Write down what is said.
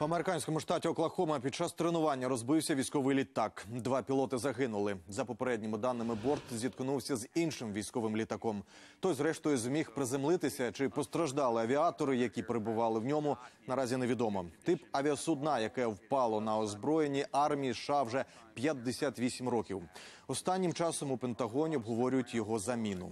В американському штаті Оклахома під час тренування розбився військовий літак. Два пілоти загинули. За попередніми даними, борт зіткнувся з іншим військовим літаком. Той, зрештою, зміг приземлитися чи постраждали авіатори, які перебували в ньому. Наразі невідомо. Тип авіасудна, яке впало на озброєні армії США вже 58 років. Останнім часом у Пентагоні обговорюють його заміну.